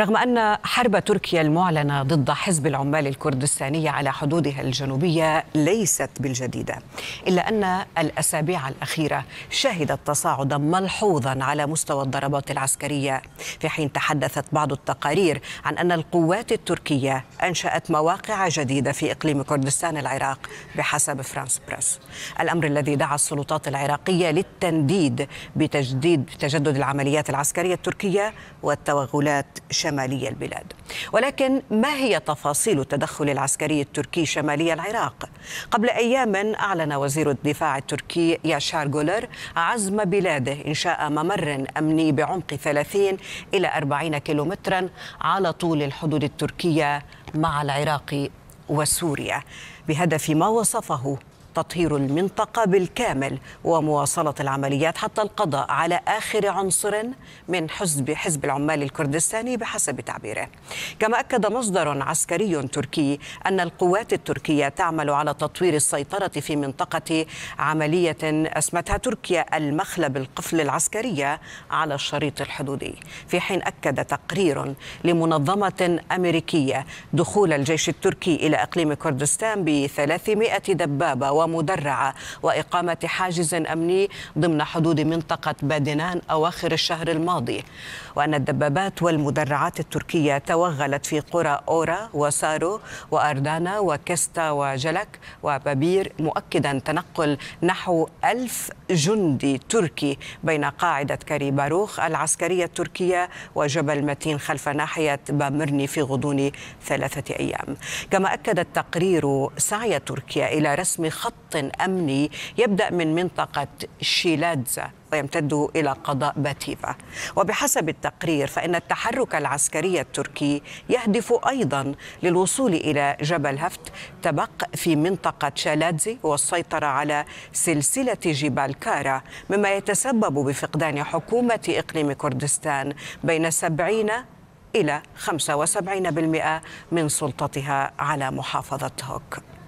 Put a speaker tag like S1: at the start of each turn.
S1: رغم أن حرب تركيا المعلنة ضد حزب العمال الكردستانية على حدودها الجنوبية ليست بالجديدة إلا أن الأسابيع الأخيرة شهدت تصاعدا ملحوظا على مستوى الضربات العسكرية في حين تحدثت بعض التقارير عن أن القوات التركية أنشأت مواقع جديدة في إقليم كردستان العراق بحسب فرانس بريس الأمر الذي دعا السلطات العراقية للتنديد بتجديد تجدد العمليات العسكرية التركية والتوغلات شاملة شمالي البلاد ولكن ما هي تفاصيل التدخل العسكري التركي شمالي العراق قبل أيام أعلن وزير الدفاع التركي ياشار جولر عزم بلاده إنشاء ممر أمني بعمق 30 إلى 40 كيلومترا على طول الحدود التركية مع العراق وسوريا بهدف ما وصفه تطهير المنطقة بالكامل ومواصلة العمليات حتى القضاء على آخر عنصر من حزب حزب العمال الكردستاني بحسب تعبيره كما أكد مصدر عسكري تركي أن القوات التركية تعمل على تطوير السيطرة في منطقة عملية أسمتها تركيا المخلب القفل العسكرية على الشريط الحدودي في حين أكد تقرير لمنظمة أمريكية دخول الجيش التركي إلى إقليم كردستان ب 300 دبابة ومدرعة وإقامة حاجز أمني ضمن حدود منطقة بادنان أواخر الشهر الماضي وأن الدبابات والمدرعات التركية توغلت في قرى أورا وسارو وأردانا وكستا وجلك وبابير مؤكدا تنقل نحو ألف جندي تركي بين قاعدة كاري باروخ العسكرية التركية وجبل متين خلف ناحية بامرني في غضون ثلاثة أيام كما أكد التقرير سعي تركيا إلى رسم خط خط أمني يبدأ من منطقة شيلادزا ويمتد إلى قضاء باتيفا وبحسب التقرير فإن التحرك العسكري التركي يهدف أيضا للوصول إلى جبل هفت تبق في منطقة شالادزي والسيطرة على سلسلة جبال كارا مما يتسبب بفقدان حكومة إقليم كردستان بين 70 إلى 75% من سلطتها على محافظة هوك